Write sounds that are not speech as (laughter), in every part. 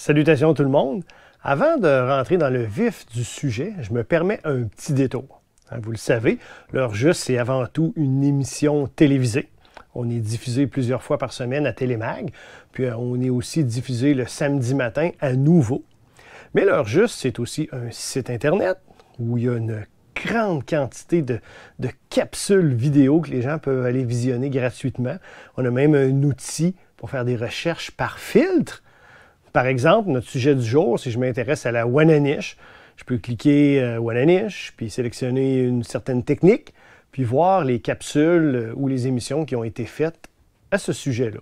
Salutations tout le monde. Avant de rentrer dans le vif du sujet, je me permets un petit détour. Hein, vous le savez, l'heure juste, c'est avant tout une émission télévisée. On est diffusé plusieurs fois par semaine à Télémag, puis euh, on est aussi diffusé le samedi matin à nouveau. Mais l'heure juste, c'est aussi un site Internet où il y a une grande quantité de capsules vidéo que les gens peuvent aller visionner gratuitement. On a même un outil pour faire des recherches par filtre par exemple, notre sujet du jour, si je m'intéresse à la Niche, je peux cliquer euh, Niche, puis sélectionner une certaine technique, puis voir les capsules euh, ou les émissions qui ont été faites à ce sujet-là.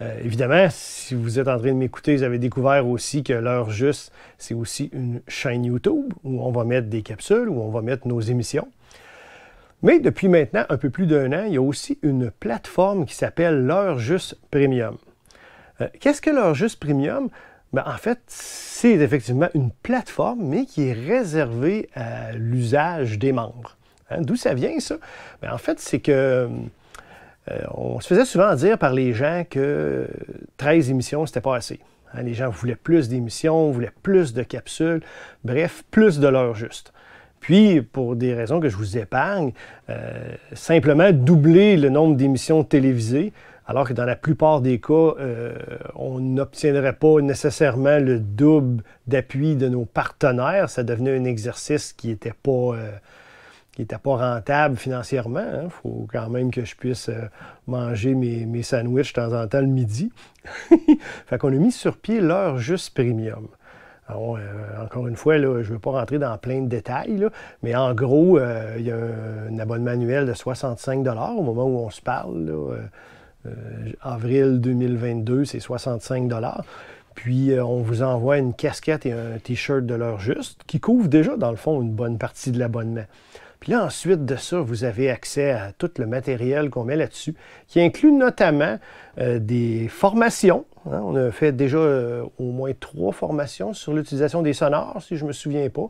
Euh, évidemment, si vous êtes en train de m'écouter, vous avez découvert aussi que l'heure juste, c'est aussi une chaîne YouTube où on va mettre des capsules, où on va mettre nos émissions. Mais depuis maintenant un peu plus d'un an, il y a aussi une plateforme qui s'appelle l'heure juste premium. Euh, qu'est-ce que leur juste premium? Ben, en fait, c'est effectivement une plateforme, mais qui est réservée à l'usage des membres. Hein, d'où ça vient, ça? Ben, en fait, c'est que euh, on se faisait souvent dire par les gens que 13 émissions, c'était pas assez. Hein, les gens voulaient plus d'émissions, voulaient plus de capsules, bref, plus de l'heure juste. Puis, pour des raisons que je vous épargne, euh, simplement doubler le nombre d'émissions télévisées alors que dans la plupart des cas, euh, on n'obtiendrait pas nécessairement le double d'appui de nos partenaires. Ça devenait un exercice qui n'était pas... Euh, pas rentable financièrement. Il hein. faut quand même que je puisse euh, manger mes, sandwichs de temps en temps le midi. (laughs) fait qu'on a mis sur pied l'heure juste premium. encore une fois, je ne veux pas rentrer dans plein de détails, mais en gros, il y a un, abonnement annuel de 65 au moment où on se parle. Euh, avril 2022, c'est 65 puis euh, on vous envoie une casquette et un t-shirt de l'heure juste qui couvre déjà, dans le fond, une bonne partie de l'abonnement. Puis là, ensuite de ça, vous avez accès à tout le matériel qu'on met là-dessus, qui inclut notamment euh, des formations. Hein, on a fait déjà au moins trois formations sur l'utilisation des sonores, si je ne me souviens pas.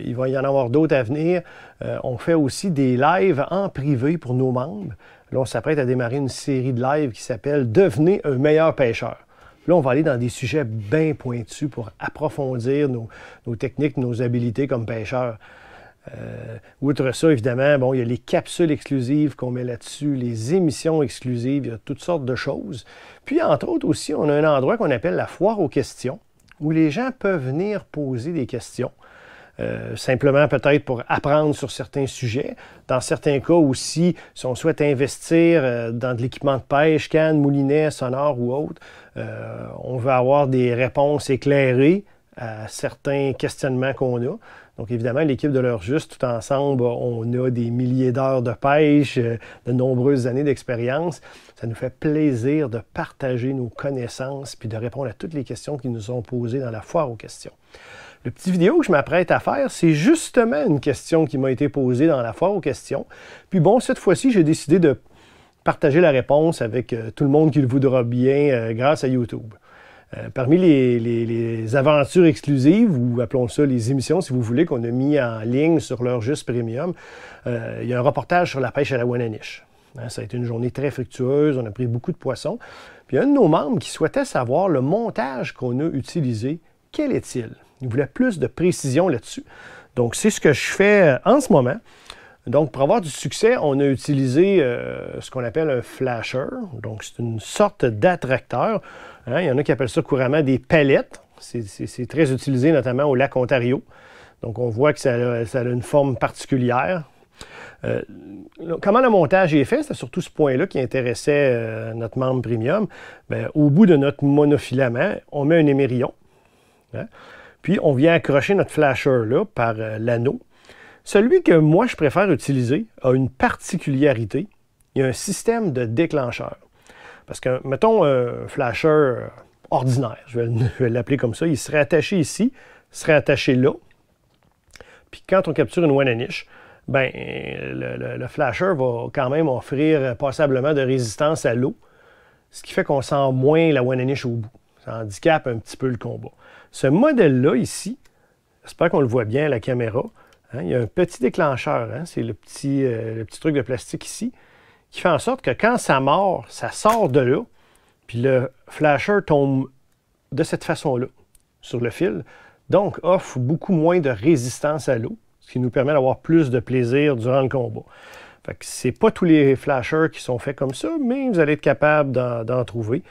il va y en avoir d'autres à venir. on fait aussi des lives en privé pour nos membres. Là, on s'apprête à démarrer une série de lives qui s'appelle Devenez un meilleur pêcheur. Là, on va aller dans des sujets bien pointus pour approfondir nos, techniques, nos habilités comme pêcheurs. Euh, outre ça, évidemment, bon, il y a les capsules exclusives qu'on met là-dessus, les émissions exclusives, il y a toutes sortes de choses. Puis, entre autres aussi, on a un endroit qu'on appelle la foire aux questions, où les gens peuvent venir poser des questions. Euh, simplement peut-être pour apprendre sur certains sujets. Dans certains cas aussi, si on souhaite investir euh, dans de l'équipement de pêche, canne, moulinet, sonore ou autre, euh, on veut avoir des réponses éclairées à certains questionnements qu'on a. Donc, évidemment, l'équipe de l'heure juste, tout ensemble, bah, on a des milliers d'heures de pêche, euh, de nombreuses années d'expérience. Ça nous fait plaisir de partager nos connaissances puis de répondre à toutes les questions qui nous sont posées dans la foire aux questions. Le petit vidéo que je m'apprête à faire, c'est justement une question qui m'a été posée dans la foire aux questions. Puis bon, cette fois-ci, j'ai décidé de partager la réponse avec euh, tout le monde qui le voudra bien euh, grâce à YouTube. Euh, parmi les, aventures exclusives, ou appelons ça les émissions, si vous voulez, qu'on a mis en ligne sur leur juste premium, euh, il y a un reportage sur la pêche à la Wananiche. Hein, ça a été une journée très fructueuse, on a pris beaucoup de poissons. Puis un de nos membres qui souhaitait savoir le montage qu'on a utilisé, quel est-il? Il voulait plus de précision là-dessus. Donc c'est ce que je fais euh, en ce moment. Donc, pour avoir du succès, on a utilisé euh, ce qu'on appelle un flasher. Donc, c'est une sorte d'attracteur. Hein, il y en a qui appellent ça couramment des palettes. C'est très utilisé notamment au lac Ontario. Donc, on voit que ça a, une forme particulière. Euh, comment le montage est fait, c'est surtout ce point-là qui intéressait euh, notre membre premium. Ben, au bout de notre monofilament, on met un émerillon. Hein. Puis, on vient accrocher notre flasher là par l'anneau. Celui que moi je préfère utiliser a une particularité. Il y a un système de déclencheur. Parce que, mettons, euh, un flasher euh, ordinaire, (laughs) je vais l'appeler comme ça, il serait attaché ici, serait attaché là. Puis quand on capture une one niche, ben, le, flasher va quand même offrir passablement de résistance à l'eau, ce qui fait qu'on sent moins la one niche au bout. Ça handicape un petit peu le combat. Ce modèle-là ici, j'espère qu'on le voit bien à la caméra, Hein, il y a un petit déclencheur, hein, c'est euh, le, petit, truc de plastique ici, qui fait en sorte que quand ça mord, ça sort de l'eau, puis le flasher tombe de cette façon-là sur le fil, donc offre beaucoup moins de résistance à l'eau, ce qui nous permet d'avoir plus de plaisir durant le combat. Fait que c'est pas tous les flashers qui sont faits comme ça, mais vous allez être capable d'en trouver.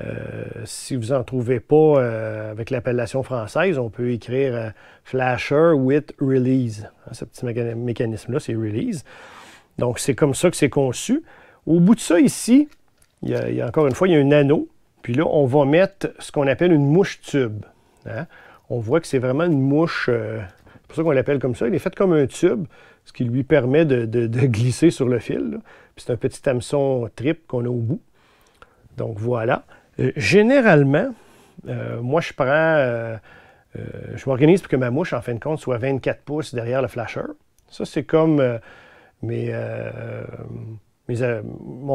Euh, si vous n'en trouvez pas euh, avec l'appellation française, on peut écrire euh, Flasher with Release. Hein, ce petit mécanisme-là, c'est Release. Donc, c'est comme ça que c'est conçu. Au bout de ça, ici, il y, a, encore une fois, il y a un anneau. Puis là, on va mettre ce qu'on appelle une mouche tube. Hein? On voit que c'est vraiment une mouche. c'est pour ça qu'on l'appelle comme ça. Il est fait comme un tube, ce qui lui permet de, glisser sur le fil. Puis c'est un petit hameçon trip qu'on a au bout. Donc voilà. Euh, généralement, euh, moi, je prends. Euh, je m'organise pour que ma mouche, en fin de compte, soit 24 pouces derrière le flasher. Ça, c'est comme mon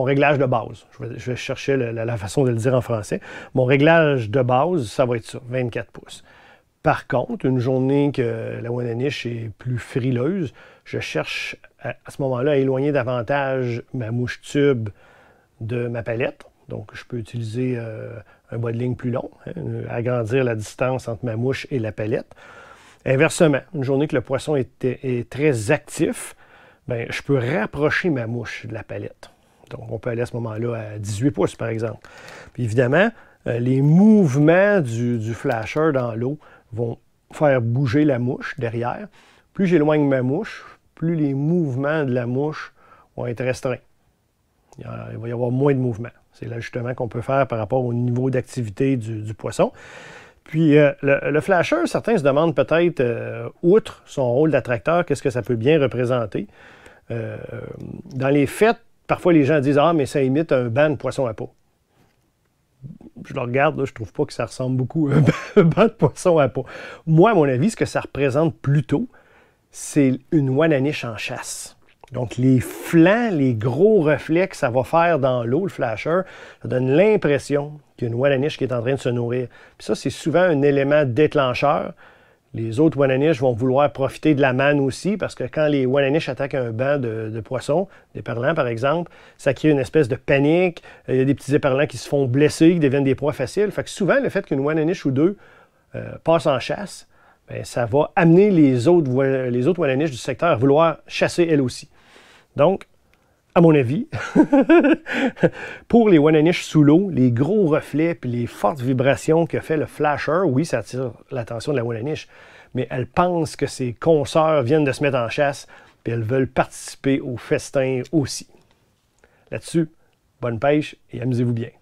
réglage de base. Je vais, chercher la, façon de le dire en français. Mon réglage de base, ça va être ça, 24 pouces. Par contre, une journée que la Wananiche est plus frileuse, je cherche à ce moment-là à éloigner davantage ma mouche tube de ma palette. Donc, je peux utiliser euh, un bois de ligne plus long, hein, agrandir la distance entre ma mouche et la palette. Inversement, une journée que le poisson est, très actif, ben, je peux rapprocher ma mouche de la palette. Donc, on peut aller à ce moment-là à 18 pouces, par exemple. Puis évidemment, euh, les mouvements du, du flasher dans l'eau vont faire bouger la mouche derrière. Plus j'éloigne ma mouche, plus les mouvements de la mouche vont être restreints. Il va y avoir moins de mouvements. C'est l'ajustement qu'on peut faire par rapport au niveau d'activité du, poisson. Puis euh, le, flasher, certains se demandent peut-être, euh, outre son rôle d'attracteur, qu'est-ce que ça peut bien représenter. Euh, dans les fêtes, parfois les gens disent Ah, mais ça imite un banc de poisson à peau. Je le regarde, je trouve pas que ça ressemble beaucoup à un banc de poisson à peau. Moi, à mon avis, ce que ça représente plutôt, c'est une à niche en chasse. Donc, les flancs, les gros reflets que ça va faire dans l'eau, le flasher, ça donne l'impression qu'il y a une qui est en train de se nourrir. Puis ça, c'est souvent un élément déclencheur. Les autres Wananiche vont vouloir profiter de la manne aussi, parce que quand les Wananiche attaquent un banc de, poissons, des par exemple, ça crée une espèce de panique. Euh, il y a des petits éperlants qui se font blesser, qui deviennent des proies faciles. Fait que souvent, le fait qu'une Wananiche ou deux euh, passe en chasse, ben, ça va amener les autres, les du secteur à vouloir chasser elles aussi. Donc, à mon avis, (laughs) pour les one sous l'eau, les gros reflets puis les fortes vibrations que fait le flasher, oui, ça attire l'attention de la Wananish, mais elle pense que ses consoeurs viennent de se mettre en chasse puis elles veulent participer au festin aussi. Là-dessus, bonne pêche et amusez-vous bien.